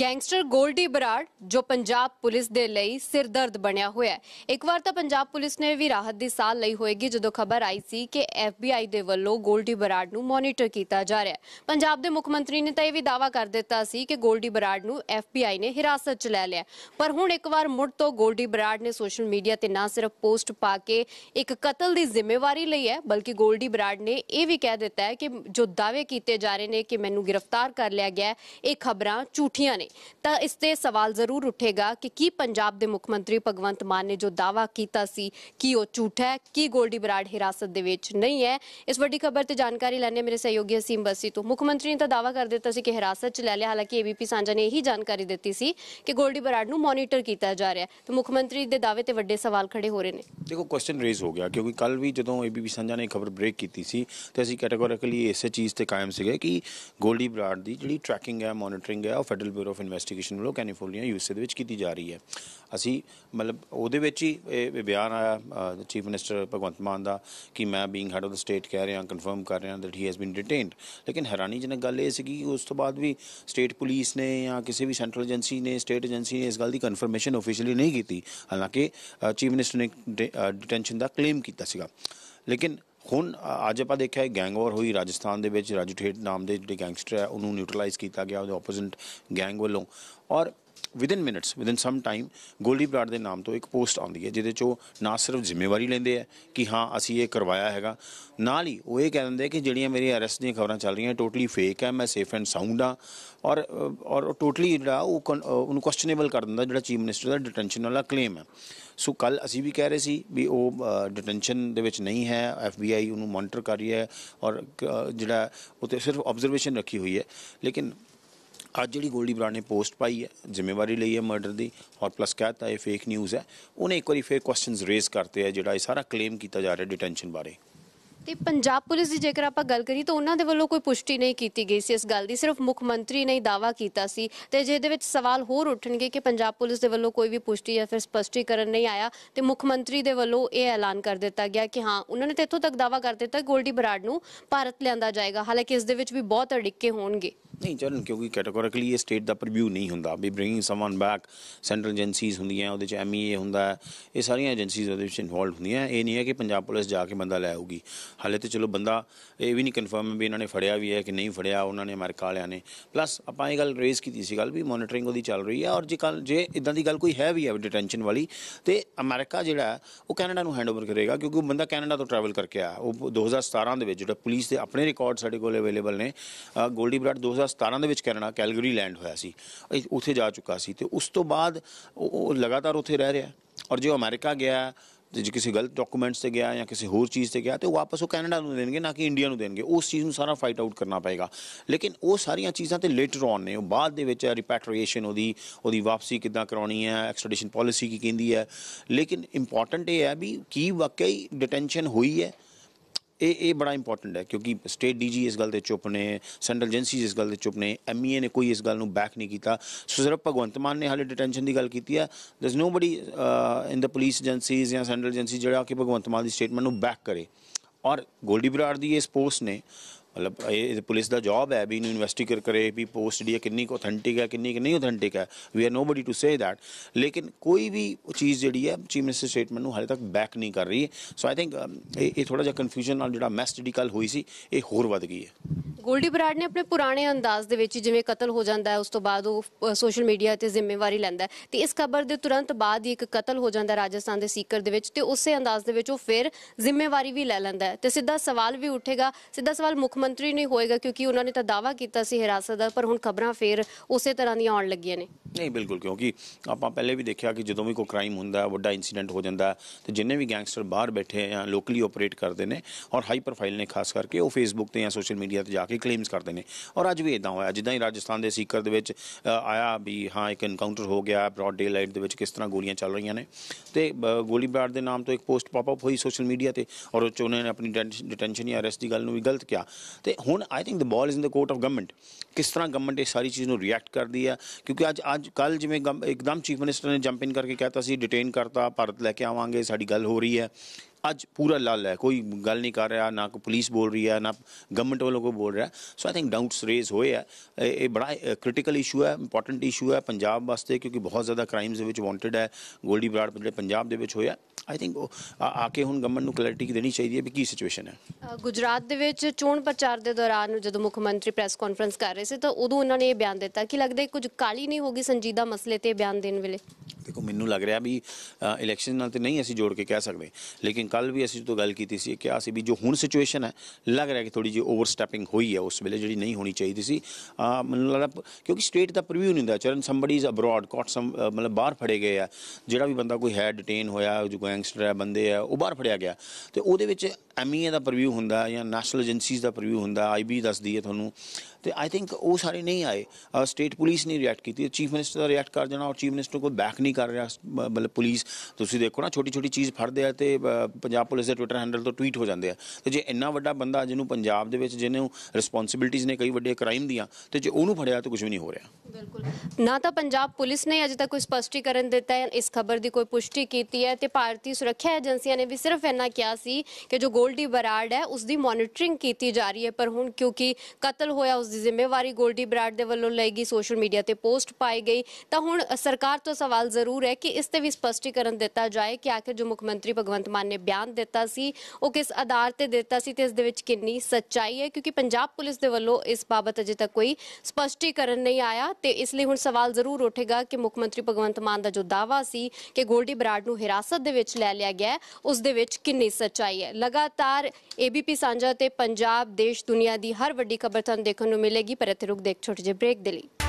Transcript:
gangster Goldy Brar ਜੋ Punjab police ਦੇ ਲਈ ਸਿਰਦਰਦ ਬਣਿਆ ਹੋਇਆ ਹੈ ਇੱਕ ਵਾਰ ਤਾਂ ਪੰਜਾਬ ਪੁਲਿਸ ਨੇ ਵੀ ਰਾਹਤ ਦੀ ਸਾਹ ਲਈ ਹੋਏਗੀ ਜਦੋਂ ਖਬਰ ਆਈ ਸੀ ਕਿ ਐਫਬੀਆਈ ਦੇ ਵੱਲੋਂ ਗੋਲਡੀ ਬਰਾੜ ਨੂੰ ਮੋਨੀਟਰ ਕੀਤਾ ਜਾ ਰਿਹਾ ਹੈ ਪੰਜਾਬ ਦੇ ਮੁੱਖ ਮੰਤਰੀ ਨੇ ਤਾਂ ਇਹ ਵੀ ਦਾਵਾ ਕਰ ਦਿੱਤਾ ਸੀ ਕਿ ਗੋਲਡੀ ਬਰਾੜ ਨੂੰ ਐਫਬੀਆਈ ਨੇ ਹਿਰਾਸਤ 'ਚ ਲੈ ਲਿਆ ਪਰ ਹੁਣ ਇੱਕ ਵਾਰ ਮੁੜ ਤੋਂ ਗੋਲਡੀ ਬਰਾੜ ਨੇ ਸੋਸ਼ਲ ਮੀਡੀਆ ਤੇ ਨਾ ਸਿਰਫ ਪੋਸਟ ਪਾ ਕੇ ਇੱਕ ਕਤਲ ਦੀ ਜ਼ਿੰਮੇਵਾਰੀ ਲਈ ਹੈ ਬਲਕਿ ਗੋਲਡੀ ਬਰਾੜ ਨੇ ਇਹ ਵੀ ਕਹਿ ਦਿੱਤਾ ਹੈ ਕਿ ਜੋ ਦਾਅਵੇ ਕੀਤੇ ਜਾ ਰਹੇ ਨੇ ਕਿ ਮੈਨੂੰ ਗ੍ਰਿਫਤਾਰ ਕਰ ਲਿਆ ਗਿਆ ਇਹ ਖਬਰਾਂ ਝੂਠੀਆਂ ਨੇ ਤਾਂ ਇਸ ਤੇ ਸਵਾਲ ਜ਼ਰੂਰ ਉੱਠੇਗਾ ਕਿ ਕੀ ਪੰਜਾਬ ਦੇ ਮੁੱਖ ਮੰਤਰੀ ਭਗਵੰਤ ਮਾਨ ਨੇ ਜੋ ਦਾਵਾ ਕੀਤਾ ਸੀ ਕੀ ਉਹ ਝੂਠਾ ਹੈ ਕੀ ਗੋਲਡੀ ਬਰਾੜ ਹਿਰਾਸਤ ਦੇ ਵਿੱਚ ਨਹੀਂ ਹੈ ਇਸ ਵੱਡੀ ਖਬਰ ਤੇ ਜਾਣਕਾਰੀ ਲੈਣੇ ਮੇਰੇ ਸਹਿਯੋਗੀ ਅਸੀਮ ਬਸੀ ਤੋਂ ਮੁੱਖ ਮੰਤਰੀ ਨੇ ਤਾਂ ਦਾਵਾ ਕਰ ਦਿੱਤਾ ਸੀ ਕਿ ਹਿਰਾਸਤ 'ਚ ਲੈ ਲਿਆ ਹਾਲਾਂਕਿ ਏਬੀਪੀ ਸਾਂਝਾ ਨੇ ਇਹੀ ਜਾਣਕਾਰੀ ਦਿੱਤੀ ਸੀ ਕਿ ਗੋਲਡੀ ਬਰਾੜ ਨੂੰ ਮੋਨੀਟਰ ਕੀਤਾ ਜਾ ਰਿਹਾ ਹੈ ਤੇ ਮੁੱਖ ਮੰਤਰੀ ਦੇ ਦਾਅਵੇ ਤੇ ਵੱਡੇ ਸਵਾਲ ਖੜੇ ਹੋ ਰਹੇ ਨੇ ਦੇਖੋ ਕੁਐਸਚਨ ਰੇਜ਼ ਹੋ ਗਿਆ ਕਿਉਂਕਿ ਕੱਲ ਵੀ ਜਦੋਂ ਏਬੀਪੀ ਸਾਂਝਾ ਨੇ ਖਬਰ ਬ੍ਰੇਕ ਕੀਤੀ ਸੀ ਤੇ ਅਸੀਂ ਕੈਟਾਗੋਰੀਕਲੀ ਇਸੇ ਚੀਜ਼ ਤੇ ਕਾਇਮ ਸੀਗੇ ਕਿ ਗੋਲਡੀ ਬਰਾੜ ਦੀ ਜਿਹੜੀ ਟਰੈਕਿੰਗ ਹੈ ਮੋਨੀਟਰਿੰਗ ਹੈ ਉਹ ਫੈਡਰਲ ਬਿਊਰੋ ਆਫ ਇਨਵੈਸਟੀਗੇਸ਼ਨ ਵੱਲੋਂ ਕੈਲੀਫੋਰਨੀਆ ਯੂਐਸਏ ਦੇ ਵਿੱਚ ਕੀਤੀ ਜਾ ਰਹੀ ਹੈ ਅਸੀਂ ਮਤਲਬ ਉਹਦੇ ਵਿੱਚ ਹੀ ਇਹ ਬਿਆਨ ਆਇਆ ਚੀਫ ਮਿਨਿਸਟਰ ਭਗਵੰਤ ਮਾਨ ਦਾ ਕਿ ਮੈਂ being head of the state ਕਹਿ ਰਿਹਾ ਕਨਫਰਮ ਕਰ ਰਿਹਾ ਦੈਟ ਹੀ ਹੈਜ਼ ਬੀਨ ਡਿਟੇਨਡ ਲੇਕਿਨ ਹੈਰਾਨੀਜਨਕ ਗੱਲ ਇਹ ਸੀ ਕਿ ਉਸ ਤੋਂ ਬਾਅਦ ਵੀ ਸਟੇਟ ਪੁਲਿਸ ਨੇ ਜਾਂ ਕਿਸੇ ਵੀ ਸੈਂਟਰਲ ਏਜੰਸੀ ਨੇ ਸਟੇਟ ਏਜੰਸੀ ਨੇ ਇਸ ਗੱਲ ਦੀ ਕਨਫਰਮੇਸ਼ਨ ਆਫੀਸ਼ੀਅਲੀ ਨਹੀਂ ਕੀਤੀ ਹਾਲਾਂਕਿ ਚੀਫ ਮਿਨਿਸਟਰ ਨੇ ਡਿਟੈਂਸ਼ਨ ਦਾ ਕਲੇਮ ਕੀਤਾ ਸੀਗਾ ਲੇਕਿਨ ਹੁਣ ਅੱਜ ਆਪਾਂ ਦੇਖਿਆ ਹੈ ਗੈਂਗ ਵਾਰ ਹੋਈ ਰਾਜਸਥਾਨ ਦੇ ਵਿੱਚ ਰਾਜੂ ਠੇਠ ਨਾਮ ਦੇ ਜਿਹੜੇ ਗੈਂਗਸਟਰ ਹੈ ਉਹਨੂੰ ਨਿਊਟਰਲਾਈਜ਼ ਕੀਤਾ ਗਿਆ ਉਹਦੇ ਆਪੋਜ਼ਿਟ ਗੈਂਗ ਵੱਲੋਂ ਔਰ within minutes within some time Goldy Brar ਦੇ ਨਾਮ ਤੋਂ ਇੱਕ ਪੋਸਟ ਆਉਂਦੀ ਹੈ ਜਿਹਦੇ ਚੋਂ ਨਾ ਸਿਰਫ ਜ਼ਿੰਮੇਵਾਰੀ ਲੈਂਦੇ ਆ ਕਿ ਹਾਂ ਅਸੀਂ ਇਹ ਕਰਵਾਇਆ ਹੈਗਾ ਨਾਲ ਹੀ ਉਹ ਇਹ ਕਹਿ ਦਿੰਦੇ ਕਿ ਜਿਹੜੀਆਂ ਮੇਰੀ ਅਰੈਸਟ ਦੀਆਂ ਖਬਰਾਂ ਚੱਲ ਰਹੀਆਂ ਟੋਟਲੀ ਫੇਕ ਹੈ ਮੈਂ ਸੇਫ ਐਂਡ ਸਾਊਂਡ ਆ ਔਰ ਔਰ ਟੋਟਲੀ ਜਿਹੜਾ ਉਹ ਉਹਨੂੰ ਕੁਐਸਚਨੇਬਲ ਕਰ ਦਿੰਦਾ ਜਿਹੜਾ ਚੀਫ ਮਿਨਿਸਟਰ ਦਾ ਡਿਟੈਂਸ਼ਨ ਵਾਲਾ ਕਲੇਮ ਹੈ ਸੋ ਕੱਲ ਅਸੀਂ ਵੀ ਕਹਿ ਰਹੇ ਸੀ ਵੀ ਉਹ ਡਿਟੈਂਸ਼ਨ ਦੇ ਵਿੱਚ ਨਹੀਂ ਹੈ ਐਫ ਬੀ ਆਈ ਉਹਨੂੰ ਮੋਨਿਟਰ ਕਰ ਰਹੀ ਹੈ ਔਰ ਜਿਹੜਾ ਉਹ ਤੇ ਸਿਰਫ ਆਬਜ਼ਰਵੇਸ਼ਨ ਰੱਖੀ ਹੋਈ ਹੈ ਲੇਕਿਨ ਅੱਜ ਜਿਹੜੀ ਗੋਲਡੀ ਬਰਾੜ ਨੇ ਪੋਸਟ ਪਾਈ ਹੈ ਜ਼ਿੰਮੇਵਾਰੀ ਲਈ ਹੈ ਮਰਡਰ ਦੀ ਔਰ ਪਲੱਸ ਕਹਤਾ ਇਹ ਫੇਕ ਨਿਊਜ਼ ਹੈ ਉਹਨੇ ਇੱਕ ਵਾਰੀ ਫੇਕ ਕੁਐਸਚਨਸ ਰੇਜ਼ ਕਰਤੇ ਆ ਜਿਹੜਾ ਇਹ ਸਾਰਾ ਕਲੇਮ ਕੀਤਾ ਜਾ ਰਿਹਾ ਡਿਟੈਂਸ਼ਨ ਬਾਰੇ ਤੇ ਪੰਜਾਬ ਪੁਲਿਸ ਦੀ ਜੇਕਰ ਆਪਾਂ ਗੱਲ ਕਰੀ ਤਾਂ ਉਹਨਾਂ ਦੇ ਵੱਲੋਂ ਕੋਈ ਪੁਸ਼ਟੀ ਨਹੀਂ ਕੀਤੀ ਗਈ ਸੀ ਇਸ ਗੱਲ ਦੀ ਸਿਰਫ ਮੁੱਖ ਮੰਤਰੀ ਨੇ ਹੀ ਦਾਵਾ ਕੀਤਾ ਸੀ ਤੇ ਜਿਹਦੇ ਵਿੱਚ ਸਵਾਲ ਹੋਰ ਉੱਠਣਗੇ ਕਿ ਪੰਜਾਬ ਪੁਲਿਸ ਦੇ ਵੱਲੋਂ ਕੋਈ ਵੀ ਪੁਸ਼ਟੀ ਜਾਂ ਫਿਰ ਸਪਸ਼ਟੀਕਰਨ ਨਹੀਂ ਆਇਆ ਤੇ ਮੁੱਖ ਮੰਤਰੀ ਦੇ ਵੱਲੋਂ ਇਹ ਐਲਾਨ ਕਰ ਦਿੱਤਾ ਗਿਆ ਕਿ ਹਾਂ ਉਹਨਾਂ ਨੇ ਤੇ ਇਥੋਂ ਤੱਕ ਦਾਵਾ ਕਰ ਦਿੱਤਾ ਗੋਲਡੀ ਬਰਾੜ ਨੂੰ ਭਾਰਤ ਲਿਆਂਦਾ ਜਾਏਗਾ ਹਾਲਾਂਕਿ ਇਸ ਦੇ ਵਿੱਚ ਵੀ ਬਹੁਤ ਅੜਿੱਕੇ ਹੋਣਗੇ ਨਹੀਂ ਚਰਨ ਕਿਉਂਕਿ ਕੈਟਾਗੋਰਿਕਲੀ ਇਹ ਸਟੇਟ ਦਾ ਪ੍ਰੀਵਿਊ ਨਹੀਂ ਹੁੰਦਾ ਵੀ bringing someone back central agencies ਹੁੰਦੀਆਂ ਉਹਦੇ ਚ ਐਮਈਏ e ਹੁੰਦਾ ਇਹ ਸਾਰੀਆਂ ਏਜੰਸੀਜ਼ ਉਹਦੇ ਵਿੱਚ ਇਨਵੋਲਡ ਹੁੰਦੀਆਂ ਇਹ ਨਹੀਂ ਹੈ ਕਿ ਪੰਜਾਬ ਪੁਲਿਸ ਜਾ ਕੇ ਬੰਦਾ ਲੈ ਆਊਗੀ ਹਾਲੇ ਤੇ ਚਲੋ ਬੰਦਾ ਇਹ ਵੀ ਨਹੀਂ ਕਨਫਰਮ ਵੀ ਇਹਨਾਂ ਨੇ ਫੜਿਆ ਵੀ ਹੈ ਕਿ ਨਹੀਂ ਫੜਿਆ ਉਹਨਾਂ ਨੇ ਅਮਰੀਕਾ ਵਾਲਿਆਂ ਨੇ ਪਲੱਸ ਆਪਾਂ ਇਹ ਗੱਲ ਰੇਜ਼ ਕੀਤੀ ਸੀ ਗੱਲ ਵੀ ਮੋਨਿਟਰਿੰਗ ਉਹਦੀ ਚੱਲ ਰਹੀ ਹੈ ਔਰ ਜੇ ਕੱਲ ਜੇ ਇਦਾਂ ਦੀ ਗੱਲ ਕੋਈ ਹੈ ਵੀ ਹੈ ਡਿਟੈਂਸ਼ਨ ਵਾਲੀ ਤੇ ਅਮਰੀਕਾ ਜਿਹੜਾ ਉਹ ਕੈਨੇਡਾ ਨੂੰ ਹੈਂਡਓਵਰ ਕਰੇਗਾ ਕਿਉਂਕਿ ਉਹ ਬੰਦਾ ਕੈਨੇਡਾ ਤੋਂ ਟਰੈਵਲ ਕਰਕੇ ਆਇਆ ਉਹ 2017 ਦੇ ਵਿੱਚ ਜਿਹੜਾ ਪੁਲਿਸ ਦੇ ਆਪਣੇ ਰਿਕਾਰਡ ਸਾਡੇ ਕੋਲ ਅਵੇਲੇਬਲ ਨੇ ਗੋਲਡੀ ਬ੍ਰਾਡ 2017 ਦੇ ਵਿੱਚ ਕੈਨੇਡਾ ਕੈਲਗਰੀ ਲੈਂਡ ਹੋਇਆ ਸੀ ਉੱਥੇ ਜਾ ਚੁੱਕਾ ਸੀ ਤੇ ਉਸ ਤੋਂ ਬਾਅਦ ਉਹ ਲਗਾਤਾਰ ਉੱਥੇ ਰਹਿ ਰਿਹਾ ਔਰ ਜੇ ਅਮਰੀਕਾ ਗਿਆ ਤੇ ਜੇ ਕਿਸੇ ਗਲਤ ਡਾਕੂਮੈਂਟਸ ਤੇ ਗਿਆ ਜਾਂ ਕਿਸੇ ਹੋਰ ਚੀਜ਼ ਤੇ ਗਿਆ ਤੇ ਉਹ ਵਾਪਸ ਉਹ ਕੈਨੇਡਾ ਨੂੰ ਦੇਣਗੇ ਨਾ ਕਿ ਇੰਡੀਆ ਨੂੰ ਦੇਣਗੇ ਉਸ ਚੀਜ਼ ਨੂੰ ਸਾਰਾ ਫਾਈਟ ਆਊਟ ਕਰਨਾ ਪਏਗਾ ਲੇਕਿਨ ਉਹ ਸਾਰੀਆਂ ਚੀਜ਼ਾਂ ਤੇ ਲੇਟਰ ਔਨ ਨੇ ਉਹ ਬਾਅਦ ਦੇ ਵਿੱਚ ਰਿਪੈਟਰੀਏਸ਼ਨ ਉਹਦੀ ਉਹਦੀ ਵਾਪਸੀ ਕਿੱਦਾਂ ਕਰਾਉਣੀ ਹੈ ਐਕਸਟ੍ਰੈਡੀਸ਼ਨ ਪਾਲਿਸੀ ਕੀ ਕਹਿੰਦੀ ਹੈ ਲੇਕਿਨ ਇੰਪੋਰਟੈਂਟ ਇਹ ਹੈ ਵੀ ਕੀ ਵਾਕਈ ਡਿਟੈਂਸ਼ਨ ਹੋਈ ਹੈ ਇਹ ਇਹ ਬੜਾ ਇੰਪੋਰਟੈਂਟ ਹੈ ਕਿਉਂਕਿ ਸਟੇਟ ਡੀਜੀ ਇਸ ਗੱਲ ਤੇ ਚੁੱਪ ਨੇ ਸੈਂਟਰਲ ਏਜੰਸੀਜ਼ ਇਸ ਗੱਲ ਤੇ ਚੁੱਪ ਨੇ ਐਮਈਏ e ਨੇ ਕੋਈ ਇਸ ਗੱਲ ਨੂੰ ਬੈਕ ਨਹੀਂ ਕੀਤਾ ਸੋ ਸਿਰਫ ਭਗਵੰਤ ਮਾਨ ਨੇ ਹਾਲੇ ਡਿਟੈਂਸ਼ਨ ਦੀ ਗੱਲ ਕੀਤੀ ਹੈ ਦਸ nobody in the police agencies ਜਾਂ ਸੈਂਟਰਲ ਏਜੰਸੀ ਜਿਹੜਾ ਕਿ ਭਗਵੰਤ ਮਾਨ ਦੀ ਸਟੇਟਮੈਂਟ ਨੂੰ ਬੈਕ ਕਰੇ ਔਰ ਗੋਲਡੀ ਬਰਾੜ ਦੀ ਇਸ ਪੋਸਟ ਨੇ ਮਤਲਬ ਇਹ ਪੁਲਿਸ ਦਾ ਜੌਬ ਹੈ ਵੀ ਇਹਨੂੰ ਇਨਵੈਸਟੀਗੇਟ ਕਰੇ ਵੀ ਪੋਸਟ ਜਿਹੜੀ ਹੈ ਕਿੰਨੀ ਕੁ ਅਥੈਂਟਿਕ ਹੈ ਕਿੰਨੀ ਕੁ ਨਹੀਂ ਅਥੈਂਟਿਕ ਹੈ we are nobody to say that ਲੇਕਿਨ ਕੋਈ ਵੀ ਚੀਜ਼ ਜਿਹੜੀ ਹੈ ਚੀਫ ਮਿਨਿਸਟਰ ਸਟੇਟਮੈਂਟ ਨੂੰ ਹਾਲੇ ਤੱਕ ਬੈਕ ਨਹੀਂ ਕਰ ਰਹੀ ਸੋ ਆਈ ਥਿੰਕ ਇਹ ਥੋੜਾ ਜਿਹਾ ਕਨਫਿਊਜ਼ਨ ਨਾਲ ਜਿਹੜਾ ਮੈਸ ਜਿਹੜੀ ਕੱਲ ਹੋਈ ਸੀ ਇਹ ਹੋਰ ਵੱਧ ਗਈ ਹੈ ਗੋਲਡੀ ਬਰਾਡ ਨੇ ਆਪਣੇ ਪੁਰਾਣੇ ਅੰਦਾਜ਼ ਦੇ ਵਿੱਚ ਜਿਵੇਂ ਕਤਲ ਹੋ ਜਾਂਦਾ ਹੈ ਉਸ ਤੋਂ ਬਾਅਦ ਉਹ ਸੋਸ਼ਲ ਮੀਡੀਆ ਤੇ ਜ਼ਿੰਮੇਵਾਰੀ ਲੈਂਦਾ ਹੈ ਤੇ ਇਸ ਖਬਰ ਦੇ ਤੁਰੰਤ ਬਾਅਦ ਹੀ ਇੱਕ ਕਤਲ ਹੋ ਜਾਂਦਾ ਰਾਜਸਥਾਨ ਦੇ ਸੀਕਰ ਦੇ ਵਿੱਚ ਤੇ ਉਸੇ ਅੰਦਾਜ਼ ਦੇ ਵਿੱਚ ਉਹ ਫਿਰ ਜ਼ਿੰਮੇਵਾਰੀ ਵੀ ਲੈ ਲੈਂਦਾ ਹੈ ਤੇ ਸਿੱਧਾ ਸਵਾਲ ਵੀ ਉੱਠੇਗਾ ਸਿੱਧਾ ਸਵਾਲ ਮੁੱਖ ਮੰਤਰੀ ਨਹੀਂ ਹੋਏਗਾ ਕਿਉਂਕਿ ਉਹਨਾਂ ਨੇ ਤਾਂ ਦਾਵਾ ਕੀਤਾ ਸੀ ਹਿਰਾਸਤ ਦਾ ਪਰ ਹੁਣ ਖਬਰਾਂ ਫੇਰ ਉਸੇ ਤਰ੍ਹਾਂ ਦੀਆਂ ਆਉਣ ਲੱਗੀਆਂ ਨੇ ਨਹੀਂ ਬਿਲਕੁਲ ਕਿਉਂਕਿ ਆਪਾਂ ਪਹਿਲੇ ਵੀ ਦੇਖਿਆ ਕਿ ਜਦੋਂ ਵੀ ਕੋਈ ਕ੍ਰਾਈਮ ਹੁੰਦਾ ਵੱਡਾ ਇਨਸੀਡੈਂਟ ਹੋ ਜਾਂਦਾ ਤੇ ਜਿੰਨੇ ਵੀ ਗੈਂਗਸਟਰ ਬਾਹਰ ਬੈਠੇ ਆ ਲੋਕਲੀ ਆਪਰੇਟ ਕਰਦੇ ਨੇ ਔਰ ਹਾਈ ਪ੍ਰੋਫਾਈਲ ਨੇ ਖਾਸ ਕਰਕੇ ਉਹ ਫੇਸਬੁੱਕ ਤੇ ਜਾਂ ਸੋਸ਼ਲ ਮੀਡੀਆ ਤੇ ਜਾ ਕੇ ਕਲੇਮਸ ਕਰਦੇ ਨੇ ਔਰ ਅੱਜ ਵੀ ਇਦਾਂ ਹੋਇਆ ਜਿੱਦਾਂ ਹੀ ਰਾਜਸਥਾਨ ਦੇ ਸੀਕਰ ਦੇ ਵਿੱਚ ਆਇਆ ਵੀ ਹਾਂ ਇੱਕ ਇਨਕਾਊਂਟਰ ਹੋ ਗਿਆ ਬ੍ਰੌਡ ਡੇ ਲਾਈਟ ਦੇ ਵਿੱਚ ਕਿਸ ਤਰ੍ਹਾਂ ਗੋਲੀਆਂ ਚੱਲ ਰਹੀਆਂ ਨੇ ਤੇ ਗੋਲੀਬਾਰ ਦੇ ਨਾਮ ਤੋਂ ਇੱਕ ਪੋਸਟ ਪਾਪ ਅਪ ਹੋਈ ਸੋਸ਼ਲ ਮੀਡੀਆ ਤੇ ਔਰ ਉਹ ਚੋਨੇ ਨੇ ਆਪਣੀ ਡਿਟੈਂਸ਼ਨ ਜਾਂ ਅਰੈਸਟ ਦੀ ਗੱਲ ਨੂੰ ਵੀ ਗਲਤ ਕਿਹਾ ਤੇ ਹੁਣ I think the ball is in the court of government ਕਿਸ ਤਰ੍ਹਾਂ ਗਵਰਨਮੈਂਟ ਇਹ ਸਾਰੀ ਚੀਜ਼ ਨੂੰ ਰਿਐਕਟ ਕਰਦੀ ਹੈ ਕਿਉਂਕਿ ਅੱਜ ਅੱਜ ਕੱਲ ਜਿਵੇਂ ਇੱਕਦਮ ਚੀਫ ਮਿਨਿਸਟਰ ਨੇ ਜੰਪ ਇਨ ਕਰਕੇ ਕਹਿਤਾ ਸੀ ਡਿਟੇਨ ਕਰਤਾ ਭਾਰਤ ਲੈ ਕੇ ਆਵਾਂਗੇ ਸਾਡੀ ਗੱਲ ਹੋ ਰਹੀ ਹੈ ਅੱਜ ਪੂਰਾ ਲਾਲ ਹੈ ਕੋਈ ਗੱਲ ਨਹੀਂ ਕਰ ਰਿਹਾ ਨਾ ਕੋ ਪੁਲਿਸ ਬੋਲ ਰਹੀ ਹੈ ਨਾ ਗਵਰਨਮੈਂਟ ਵਾਲੋ ਕੋ ਬੋਲ ਰਿਹਾ so I think doubts raise ਹੋਏ ਆ ਇਹ ਬੜਾ ਕ੍ਰਿਟੀਕਲ ਇਸ਼ੂ ਹੈ ਇੰਪੋਰਟੈਂਟ ਇਸ਼ੂ ਹੈ ਪੰਜਾਬ ਵਾਸਤੇ ਕਿਉਂਕਿ ਬਹੁਤ ਜ਼ਿਆਦਾ ਕ੍ਰਾਈਮਸ ਦੇ ਵਿੱਚ ਵਾਂਟਡ ਹੈ ਗੋਲਡੀ ਬਰਾੜ ਜਿਹੜੇ ਪੰਜਾਬ ਦੇ ਵਿੱਚ ਹੋਇਆ ਆਈ ਥਿੰਕ ਆ ਕੇ ਹੁਣ ਗਵਰਨਮੈਂਟ ਨੂੰ ਕਲੈਰਿਟੀ ਦੇਣੀ ਚਾਹੀਦੀ ਹੈ ਵੀ ਕੀ ਸਿਚੁਏਸ਼ਨ ਹੈ ਗੁਜਰਾਤ ਦੇ ਵਿੱਚ ਚੋਣ ਪ੍ਰਚਾਰ ਦੇ ਦੌਰਾਨ ਜਦੋਂ ਮੁੱਖ ਮੰਤਰੀ ਪ੍ਰੈਸ ਕਾਨਫਰੰਸ ਕਰ ਰਹੇ ਸੀ ਤਾਂ ਉਦੋਂ ਉਹਨਾਂ ਨੇ ਇਹ ਬਿਆਨ ਦਿੱਤਾ ਕਿ ਲੱਗਦਾ ਕੁਝ ਕਾਲੀ ਨਹੀਂ ਹੋਗੀ ਸੰਜੀਦਾ ਮਸਲੇ ਤੇ ਬਿਆਨ ਦੇਣ ਵੇਲੇ ਦੇਖੋ ਮੈਨੂੰ ਲੱਗ ਰਿਹਾ ਵੀ ਇਲੈਕਸ਼ਨ ਨਾਲ ਤੇ ਨਹੀਂ ਅਸੀਂ ਜੋੜ ਕੇ ਕਹਿ ਸਕਦੇ ਲੇਕਿਨ ਕੱਲ ਵੀ ਅਸੀਂ ਜਦੋਂ ਗੱਲ ਕੀਤੀ ਸੀ ਕਿ ਆ ਸੀ ਵੀ ਜੋ ਹੁਣ ਸਿਚੁਏਸ਼ਨ ਹੈ ਲੱਗ ਰਿਹਾ ਕਿ ਥੋੜੀ ਜਿਹੀ ਓਵਰ ਸਟੈਪਿੰਗ ਹੋਈ ਹੈ ਉਸ ਵੇਲੇ ਜਿਹੜੀ ਨਹੀਂ ਹੋਣੀ ਚਾਹੀਦੀ ਸੀ ਮੈਨੂੰ ਲੱਗਦਾ ਕਿਉਂਕਿ ਸਟੇਟ ਦਾ ਪ੍ਰੀਵਿਊ ਨਹੀਂ ਹੁੰਦਾ ਚਰਨ ਸਮਬਡੀ ਇਜ਼ ਅਬਰੋਡ ਕਾਟ ਸਮ ਮਤਲਬ ਬਾਹਰ ਫੜੇ ਗਏ ਆ ਜਿਹੜਾ ਵੀ ਬੰਦਾ ਕੋਈ ਹੈ ਡਿਟੇਨ ਹੋਇਆ ਜੋ ਗੈਂਗਸਟਰ ਹੈ ਬੰਦੇ ਆ ਉਹ ਬਾਹਰ ਫੜਿਆ ਗਿਆ ਤੇ ਉਹਦੇ ਵਿੱਚ ਐਮਈਏ e ਦਾ ਪ੍ਰੀਵਿਊ ਹੁੰਦਾ ਜਾਂ ਨੈਸ਼ਨਲ ਏਜੰਸੀਜ਼ ਦਾ ਪ੍ਰੀਵਿਊ ਹੁੰਦਾ ਆਈਬੀ ਦੱਸਦੀ ਹੈ ਤੁਹਾਨੂੰ ਤੇ ਆਈ ਥਿੰਕ ਉਹ ਸਾਰੇ ਨਹੀਂ ਆਏ ਸਟੇਟ ਪੁਲਿਸ ਨਹੀਂ ਰਿਐਕਟ ਕੀਤੀ ਚੀਫ ਮਿਨਿਸਟਰ ਦਾ ਰਿਐਕਟ ਕਰ ਜਾਣਾ ਔਰ ਚੀਫ ਮਿਨਿਸਟਰ ਕੋ ਬੈਕ ਨਹੀਂ ਕਰ ਰਿਹਾ ਮਤਲਬ ਪੁਲਿਸ ਤੁਸੀਂ ਦੇਖੋ ਨਾ ਛੋਟੀ ਛੋਟੀ ਚੀਜ਼ ਫੜਦੇ ਆ ਤੇ ਪੰਜਾਬ ਪੁਲਿਸ ਦੇ ਟਵਿੱਟਰ ਹੈਂਡਲ ਤੋਂ ਟਵੀਟ ਹੋ ਜਾਂਦੇ ਆ ਤੇ ਜੇ ਇੰਨਾ ਵੱਡਾ ਬੰਦਾ ਜਿਹਨੂੰ ਪੰਜਾਬ ਦੇ ਵਿੱਚ ਜਿਹਨੂੰ ਰਿਸਪੌਂਸਿਬਿਲਟੀਆਂ ਨੇ ਕਈ ਵੱਡੇ ਕ੍ਰਾਈਮ ਦੀਆਂ ਤੇ ਜੇ ਉਹਨੂੰ ਫੜਿਆ ਤਾਂ ਕੁਝ ਵੀ ਨਹੀਂ ਹੋ ਰਿਹਾ ਬਿਲਕੁਲ ਨਾ ਤਾਂ ਪੰਜਾਬ ਪੁਲਿਸ ਨੇ ਅਜੇ ਤੱਕ ਕੋਈ ਸਪਸ਼ਟੀਕਰਨ ਦਿੱਤਾ ਹੈ ਇਸ ਖਬਰ ਦੀ ਕੋਈ ਪੁਸ਼ਟੀ ਕੀਤੀ ਹੈ ਤੇ ਭਾਰਤ ਭਾਰਤੀ ਸੁਰੱਖਿਆ ਏਜੰਸੀਆਂ ਨੇ ਵੀ ਸਿਰਫ ਇੰਨਾ ਕਿਹਾ ਸੀ ਕਿ ਜੋ ਗੋਲਡੀ ਬਰਾੜ ਹੈ ਉਸ ਦੀ ਮੋਨਿਟਰਿੰਗ ਕੀਤੀ ਜਾ ਰਹੀ ਹੈ ਪਰ ਹੁਣ ਕਿਉਂਕਿ ਕਤਲ ਹੋਇਆ ਉਸ ਦੀ ਜ਼ਿੰਮੇਵਾਰੀ ਗੋਲਡੀ ਬਰਾੜ ਦੇ ਵੱਲੋਂ ਲਈ ਗਈ ਸੋਸ਼ਲ ਮੀਡੀਆ ਤੇ ਪੋਸਟ ਪਾਈ ਗਈ ਤਾਂ ਹੁਣ ਸਰਕਾਰ ਤੋਂ ਸਵਾਲ ਜ਼ਰੂਰ ਹੈ ਕਿ ਇਸ ਤੇ ਵੀ ਸਪਸ਼ਟੀਕਰਨ ਦਿੱਤਾ ਜਾਏ ਕਿ ਆਖਿਰ ਜੋ ਮੁੱਖ ਮੰਤਰੀ ਭਗਵੰਤ ਮਾਨ ਨੇ ਬਿਆਨ ਦਿੱਤਾ ਸੀ ਉਹ ਕਿਸ ਆਧਾਰ ਤੇ ਦਿੱਤਾ ਸੀ ਤੇ ਇਸ ਦੇ ਵਿੱਚ ਕਿੰਨੀ ਸੱਚਾਈ ਹੈ ਕਿਉਂਕਿ ਪੰਜਾਬ ਪੁਲਿਸ ਦੇ ਵੱਲੋਂ ਇਸ ਬਾਬਤ ਅਜੇ ਤੱਕ ਕੋਈ ਸਪਸ਼ਟੀਕਰਨ ਨਹੀਂ ਆਇਆ ਤੇ ਇਸ ਲਈ ਹੁਣ ਸਵਾਲ ਜ਼ਰੂਰ ਉੱਠੇਗਾ ਕਿ ਮੁੱਖ ਮੰਤਰੀ ਭਗਵੰਤ ਮਾਨ ਦਾ ਜੋ ਦਾਵਾ ਸੀ ਕਿ ਗੋਲਡੀ ਬਰਾੜ ਨੂੰ ਹਿਰਾਸਤ ਦੇ ਵਿੱਚ ਲੈ ਲਿਆ ਗਿਆ ਉਸ ਦੇ ਵਿੱਚ ਕਿੰਨੀ ਸੱਚਾਈ ਹੈ ਲਗਾਤਾਰ ਏਬੀਪੀ ਸਾਂਝਾ ਤੇ ਪੰਜਾਬ ਦੇਸ਼ ਦੁਨੀਆ ਦੀ ਹਰ ਵੱਡੀ ਖਬਰ ਤੁਹਾਨੂੰ ਦੇਖਣ ਨੂੰ ਮਿਲੇਗੀ ਪਰ ਇੱਥੇ ਰੁਕ ਦੇਖ ਛੋਟੇ ਜਿਹੇ ਬ੍ਰੇਕ ਦੇ ਲਈ